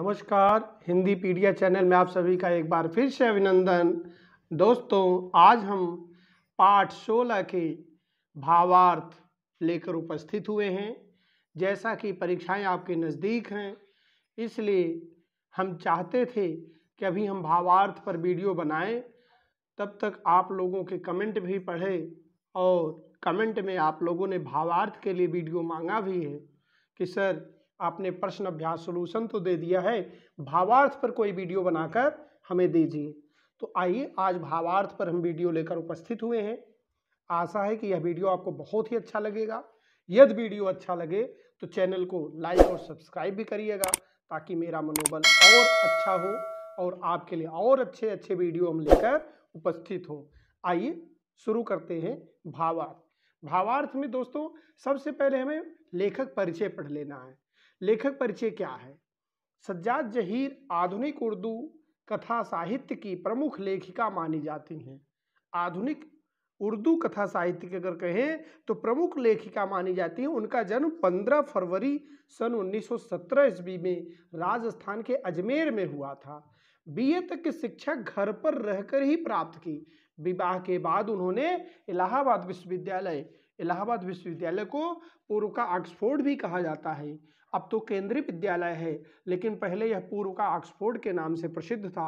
नमस्कार हिंदी पीडिया चैनल में आप सभी का एक बार फिर से अभिनंदन दोस्तों आज हम पाठ 16 के भावार्थ लेकर उपस्थित हुए हैं जैसा कि परीक्षाएं आपके नज़दीक हैं इसलिए हम चाहते थे कि अभी हम भावार्थ पर वीडियो बनाएं तब तक आप लोगों के कमेंट भी पढ़े और कमेंट में आप लोगों ने भावार्थ के लिए वीडियो मांगा भी है कि सर आपने प्रश्न अभ्यास सोल्यूशन तो दे दिया है भावार्थ पर कोई वीडियो बनाकर हमें दीजिए तो आइए आज भावार्थ पर हम वीडियो लेकर उपस्थित हुए हैं आशा है कि यह वीडियो आपको बहुत ही अच्छा लगेगा यदि वीडियो अच्छा लगे तो चैनल को लाइक और सब्सक्राइब भी करिएगा ताकि मेरा मनोबल और अच्छा हो और आपके लिए और अच्छे अच्छे वीडियो हम लेकर उपस्थित हों आइए शुरू करते हैं भावार्थ भावार्थ में दोस्तों सबसे पहले हमें लेखक परिचय पढ़ लेना है लेखक परिचय क्या है सज्जाद जहीर आधुनिक उर्दू कथा साहित्य की प्रमुख लेखिका मानी जाती हैं आधुनिक उर्दू कथा साहित्य की अगर कहें तो प्रमुख लेखिका मानी जाती हैं उनका जन्म 15 फरवरी सन 1917 ईस्वी में राजस्थान के अजमेर में हुआ था बीए तक की शिक्षा घर पर रहकर ही प्राप्त की विवाह के बाद उन्होंने इलाहाबाद विश्वविद्यालय इलाहाबाद विश्वविद्यालय को पूर्व का ऑक्सफोर्ड भी कहा जाता है अब तो केंद्रीय विद्यालय है लेकिन पहले यह पूर्व का ऑक्सफोर्ड के नाम से प्रसिद्ध था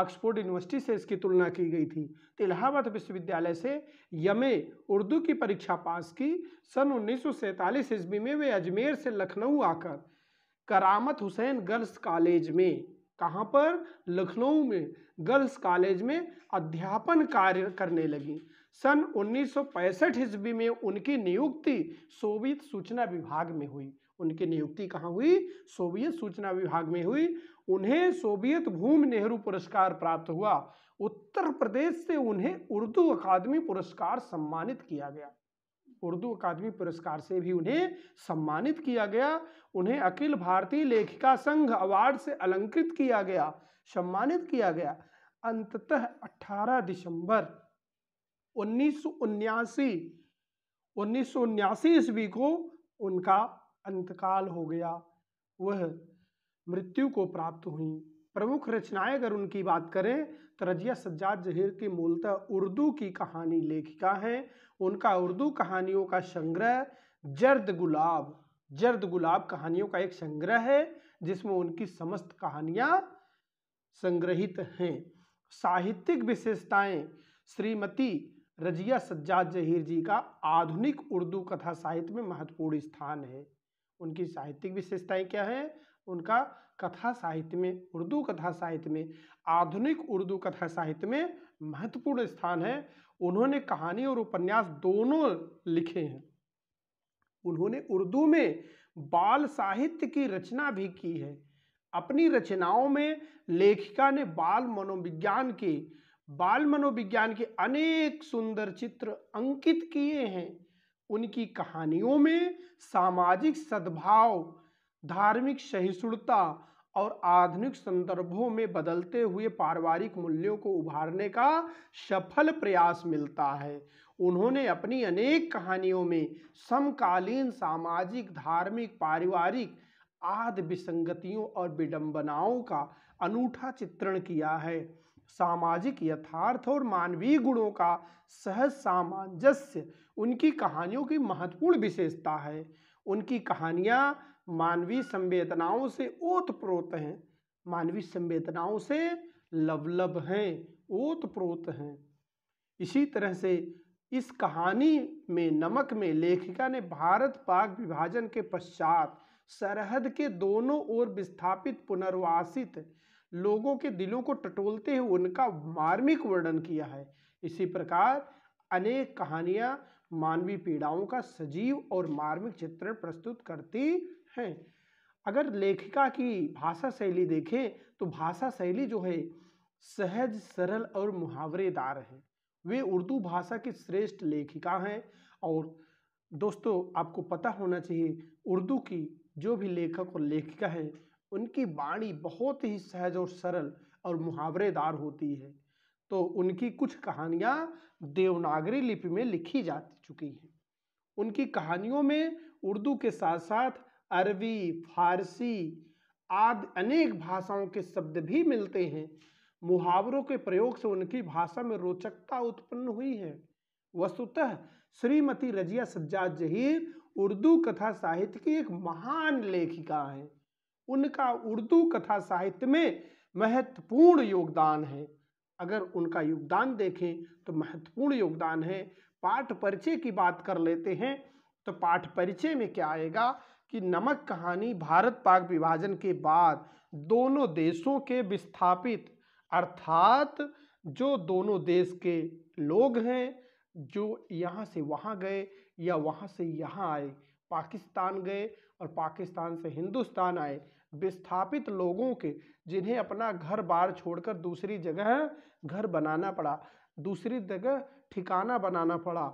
ऑक्सफोर्ड यूनिवर्सिटी से इसकी तुलना की गई थी तो इलाहाबाद विश्वविद्यालय से यमे उर्दू की परीक्षा पास की सन उन्नीस ईस्वी में वे अजमेर से लखनऊ आकर करामत हुसैन गर्ल्स कॉलेज में कहाँ पर लखनऊ में गर्ल्स कॉलेज में अध्यापन कार्य करने लगी सन उन्नीस सौ ईस्वी में उनकी नियुक्ति सोवियत सूचना विभाग में हुई उनकी नियुक्ति कहाँ हुई सोवियत सूचना विभाग में हुई उन्हें सोवियत भूम नेहरू पुरस्कार प्राप्त हुआ उत्तर प्रदेश से उन्हें उर्दू अकादमी पुरस्कार सम्मानित किया गया उर्दू अकादमी पुरस्कार से भी उन्हें सम्मानित किया गया उन्हें अखिल भारतीय लेखिका संघ अवार्ड से अलंकृत किया गया सम्मानित किया गया अंततः 18 दिसंबर उन्नीस सौ उन्नीस सौ ईस्वी को उनका अंतकाल हो गया वह मृत्यु को प्राप्त हुई प्रमुख रचनाएं अगर उनकी बात करें तो रजिया सज्जाद जहीर की मूलतः उर्दू की कहानी लेखिका हैं उनका उर्दू कहानियों का संग्रह जर्द गुलाब जर्द गुलाब कहानियों का एक संग्रह है जिसमें उनकी समस्त कहानियां संग्रहित हैं साहित्यिक विशेषताएं श्रीमती रजिया सज्जाद जहीर जी का आधुनिक उर्दू कथा साहित्य में महत्वपूर्ण स्थान है उनकी साहित्यिक विशेषताएं क्या हैं उनका कथा साहित्य में उर्दू कथा साहित्य में आधुनिक उर्दू कथा साहित्य में महत्वपूर्ण स्थान है उन्होंने कहानी और उपन्यास दोनों लिखे हैं उन्होंने उर्दू में बाल साहित्य की रचना भी की है अपनी रचनाओं में लेखिका ने बाल मनोविज्ञान की बाल मनोविज्ञान के अनेक सुंदर चित्र अंकित किए हैं उनकी कहानियों में सामाजिक सद्भाव धार्मिक सहिष्णुता और आधुनिक संदर्भों में बदलते हुए पारिवारिक मूल्यों को उभारने का सफल प्रयास मिलता है उन्होंने अपनी अनेक कहानियों में समकालीन सामाजिक धार्मिक पारिवारिक आदि विसंगतियों और विडंबनाओं का अनूठा चित्रण किया है सामाजिक यथार्थ और मानवीय गुणों का सहज सामंजस्य उनकी कहानियों की महत्वपूर्ण विशेषता है उनकी कहानियाँ मानवीय संवेदनाओं से ओतप्रोत हैं मानवीय संवेदनाओं से लवलब हैं ओतप्रोत हैं इसी तरह से इस कहानी में नमक में लेखिका ने भारत पाक विभाजन के पश्चात सरहद के दोनों ओर विस्थापित पुनर्वासित लोगों के दिलों को टटोलते हुए उनका मार्मिक वर्णन किया है इसी प्रकार अनेक कहानियाँ मानवीय पीड़ाओं का सजीव और मार्मिक चित्रण प्रस्तुत करती हैं अगर लेखिका की भाषा शैली देखें तो भाषा शैली जो है सहज सरल और मुहावरेदार हैं वे उर्दू भाषा की श्रेष्ठ लेखिका हैं और दोस्तों आपको पता होना चाहिए उर्दू की जो भी लेखक और लेखिका है उनकी वाणी बहुत ही सहज और सरल और मुहावरेदार होती है तो उनकी कुछ कहानियाँ देवनागरी लिपि में लिखी जा चुकी हैं उनकी कहानियों में उर्दू के साथ साथ अरबी फारसी आदि अनेक भाषाओं के शब्द भी मिलते हैं मुहावरों के प्रयोग से उनकी भाषा में रोचकता उत्पन्न हुई है वस्तुतः श्रीमती रजिया सज्जाद जहीर उर्दू कथा साहित्य की एक महान लेखिका हैं उनका उर्दू कथा साहित्य में महत्वपूर्ण योगदान है अगर उनका योगदान देखें तो महत्वपूर्ण योगदान है पाठ परिचय की बात कर लेते हैं तो पाठ परिचय में क्या आएगा कि नमक कहानी भारत पाक विभाजन के बाद दोनों देशों के विस्थापित अर्थात जो दोनों देश के लोग हैं जो यहाँ से वहाँ गए या वहाँ से यहाँ आए पाकिस्तान गए और पाकिस्तान से हिंदुस्तान आए विस्थापित लोगों के जिन्हें अपना घर बार छोड़कर दूसरी जगह घर बनाना पड़ा दूसरी जगह ठिकाना बनाना पड़ा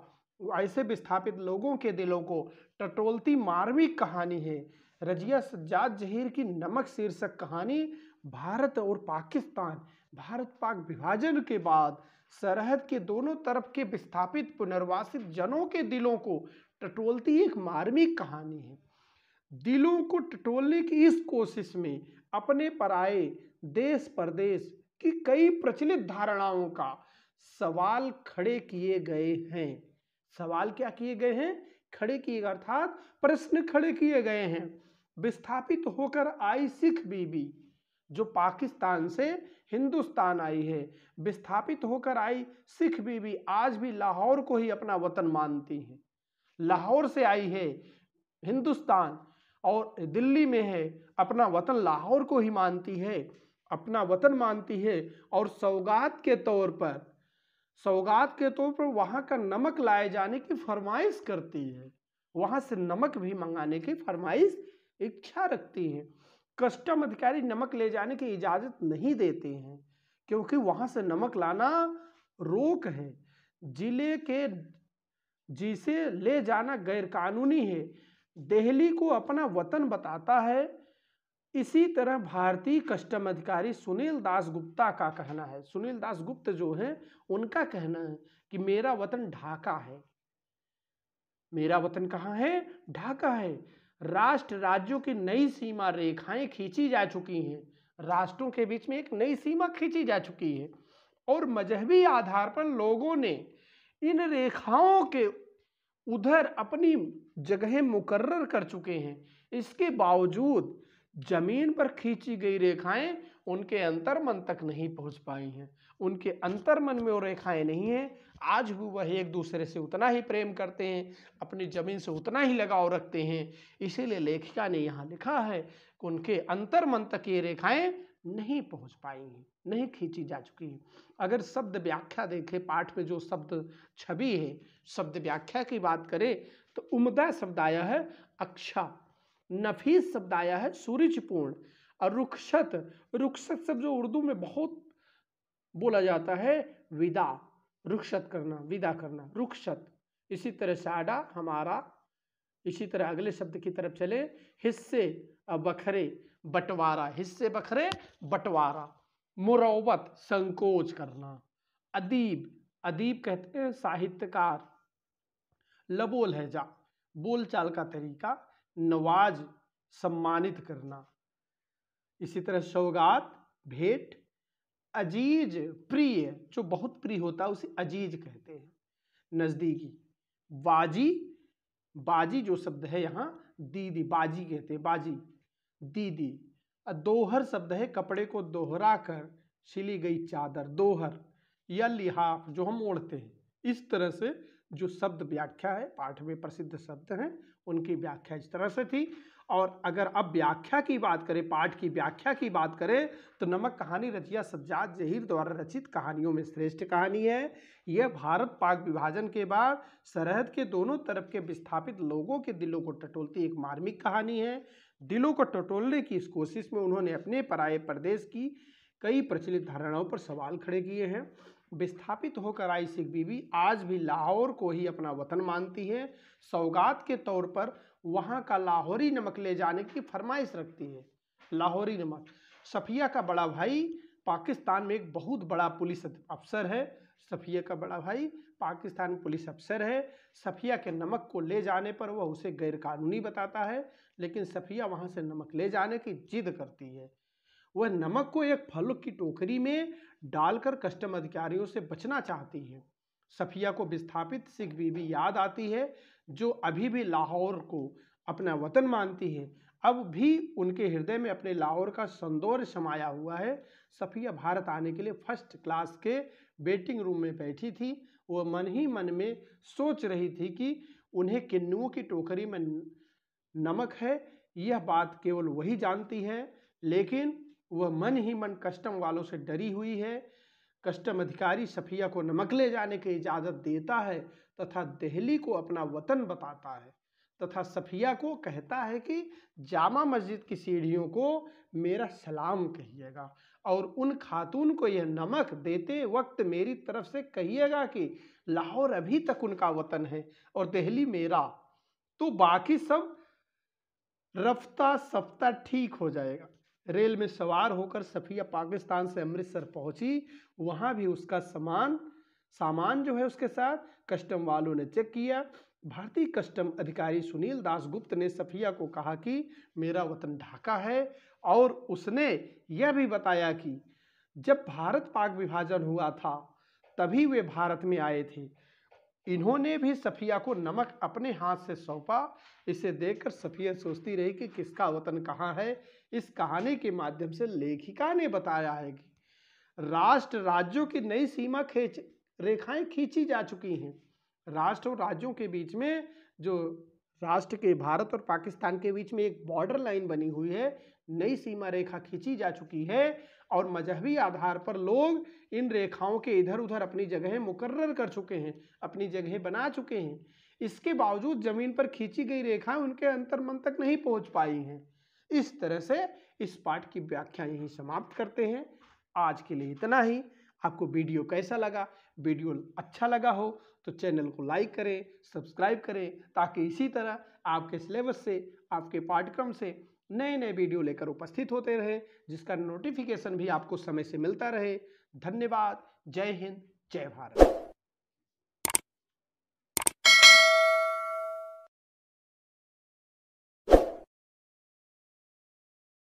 ऐसे विस्थापित लोगों के दिलों को टटोलती मार्मिक कहानी है रजिया सज्जाद जहीर की नमक शीर्षक कहानी भारत और पाकिस्तान भारत पाक विभाजन के बाद सरहद के दोनों तरफ के विस्थापित पुनर्वासित जनों के दिलों को टटोलती एक मार्मिक कहानी है दिलों को टटोलने की इस कोशिश में अपने पराए देश परदेश की कई प्रचलित धारणाओं का सवाल खड़े किए गए हैं सवाल क्या किए गए हैं खड़े किए गए अर्थात प्रश्न खड़े किए गए हैं विस्थापित होकर आई सिख बीबी जो पाकिस्तान से हिंदुस्तान आई है विस्थापित होकर आई सिख बीबी आज भी लाहौर को ही अपना वतन मानती हैं लाहौर से आई है हिंदुस्तान और दिल्ली में है अपना वतन लाहौर को ही मानती है अपना वतन मानती है और सौगात के तौर पर सौगात के तौर पर वहाँ का नमक लाए जाने की फरमाइश करती है वहाँ से नमक भी मंगाने की फरमाइश इच्छा रखती है कस्टम अधिकारी नमक ले जाने की इजाज़त नहीं देते हैं क्योंकि वहाँ से नमक लाना रोक है जिले के जिसे ले जाना गैरकानूनी है दिल्ली को अपना वतन बताता है इसी तरह भारतीय कस्टम अधिकारी सुनील दास गुप्ता का कहना है सुनील दास गुप्त जो है उनका कहना है कि मेरा वतन ढाका है मेरा वतन कहाँ है ढाका है राष्ट्र राज्यों की नई सीमा रेखाएं खींची जा चुकी हैं राष्ट्रों के बीच में एक नई सीमा खींची जा चुकी है और मजहबी आधार पर लोगों ने इन रेखाओं के उधर अपनी जगह मुकर्र कर चुके हैं इसके बावजूद जमीन पर खींची गई रेखाएं उनके अंतर्मन तक नहीं पहुंच पाई हैं उनके अंतर्मन में वो रेखाएं नहीं हैं आज भी वह एक दूसरे से उतना ही प्रेम करते हैं अपनी ज़मीन से उतना ही लगाव रखते हैं इसीलिए लेखिका ने यहाँ लिखा है कि उनके अंतर्मन तक ये रेखाएं नहीं पहुंच पाई हैं नहीं खींची जा चुकी हैं अगर शब्द व्याख्या देखें पाठ में जो शब्द छवि है शब्द व्याख्या की बात करें तो उमदा शब्द आया है अक्षा नफीस शब्द आया है पूर्ण और रुखसत रुखसत शब्द जो उर्दू में बहुत बोला जाता है विदा रुखसत करना विदा करना रुखसत इसी तरह साडा हमारा इसी तरह अगले शब्द की तरफ चले हिस्से बखरे बंटवारा हिस्से बखरे बंटवारा मुरवत संकोच करना अदीब अदीब कहते हैं साहित्यकार लबोल जा बोल बोलचाल का तरीका नवाज सम्मानित करना इसी तरह सौगात भेंट अजीज प्रिय जो बहुत प्रिय होता है उसे अजीज कहते हैं नज़दीकी बाजी बाजी जो शब्द है यहाँ दीदी बाजी कहते हैं बाजी दीदी दोहर शब्द है कपड़े को दोहरा कर सिली गई चादर दोहर या लिहाफ जो हम ओढ़ते हैं इस तरह से जो शब्द व्याख्या है पाठ में प्रसिद्ध शब्द हैं उनकी व्याख्या इस तरह से थी और अगर अब व्याख्या की बात करें पाठ की व्याख्या की बात करें तो नमक कहानी रचिया सज्जाद जहीर द्वारा रचित कहानियों में श्रेष्ठ कहानी है यह भारत पाक विभाजन के बाद सरहद के दोनों तरफ के विस्थापित लोगों के दिलों को टटोलती एक मार्मिक कहानी है दिलों को टटोलने की इस कोशिश में उन्होंने अपने पराये प्रदेश की कई प्रचलित धारणाओं पर सवाल खड़े किए हैं विस्थापित होकर आई सिख बीवी आज भी लाहौर को ही अपना वतन मानती है सौगात के तौर पर वहाँ का लाहौरी नमक ले जाने की फरमाइश रखती है लाहौरी नमक सफिया का बड़ा भाई पाकिस्तान में एक बहुत बड़ा पुलिस अफसर है सफ़िया का बड़ा भाई पाकिस्तान पुलिस अफसर है सफ़िया के नमक को ले जाने पर वह उसे गैरकानूनी बताता है लेकिन सफ़िया वहाँ से नमक ले जाने की जिद करती है वह नमक को एक फल की टोकरी में डालकर कस्टम अधिकारियों से बचना चाहती है सफ़िया को विस्थापित सिख बीबी याद आती है जो अभी भी लाहौर को अपना वतन मानती है अब भी उनके हृदय में अपने लाहौर का संदौर समाया हुआ है सफ़िया भारत आने के लिए फर्स्ट क्लास के वेटिंग रूम में बैठी थी वह मन ही मन में सोच रही थी कि उन्हें किन्नुओं की टोकरी में नमक है यह बात केवल वही जानती है लेकिन वह मन ही मन कस्टम वालों से डरी हुई है कस्टम अधिकारी सफ़िया को नमक ले जाने की इजाज़त देता है तथा दिल्ली को अपना वतन बताता है तथा सफिया को कहता है कि जामा मस्जिद की सीढ़ियों को मेरा सलाम कहिएगा और उन खातून को यह नमक देते वक्त मेरी तरफ से कहिएगा कि लाहौर अभी तक उनका वतन है और दिल्ली मेरा तो बाकी सब रफ्ता सफ्ता ठीक हो जाएगा रेल में सवार होकर सफिया पाकिस्तान से अमृतसर पहुंची वहां भी उसका सामान सामान जो है उसके साथ कस्टम वालों ने चेक किया भारतीय कस्टम अधिकारी सुनील दास गुप्त ने सफिया को कहा कि मेरा वतन ढाका है और उसने यह भी बताया कि जब भारत पाक विभाजन हुआ था तभी वे भारत में आए थे इन्होंने भी सफिया को नमक अपने हाथ से सौंपा इसे देखकर सफिया सोचती रही कि किसका वतन कहाँ है इस कहानी के माध्यम से लेखिका ने बताया है कि राष्ट्र राज्यों की नई सीमा खेच रेखाएं खींची जा चुकी हैं राष्ट्र और राज्यों के बीच में जो राष्ट्र के भारत और पाकिस्तान के बीच में एक बॉर्डर लाइन बनी हुई है नई सीमा रेखा खींची जा चुकी है और मजहबी आधार पर लोग इन रेखाओं के इधर उधर अपनी जगह मुकर्र कर चुके हैं अपनी जगह बना चुके हैं इसके बावजूद जमीन पर खींची गई रेखाएं उनके अंतर्मन तक नहीं पहुंच पाई हैं इस तरह से इस पाठ की व्याख्या यहीं समाप्त करते हैं आज के लिए इतना ही आपको वीडियो कैसा लगा वीडियो अच्छा लगा हो तो चैनल को लाइक करें सब्सक्राइब करें ताकि इसी तरह आपके सिलेबस से आपके पाठ्यक्रम से नए नए वीडियो लेकर उपस्थित होते रहें जिसका नोटिफिकेशन भी आपको समय से मिलता रहे धन्यवाद जय हिंद जय भारत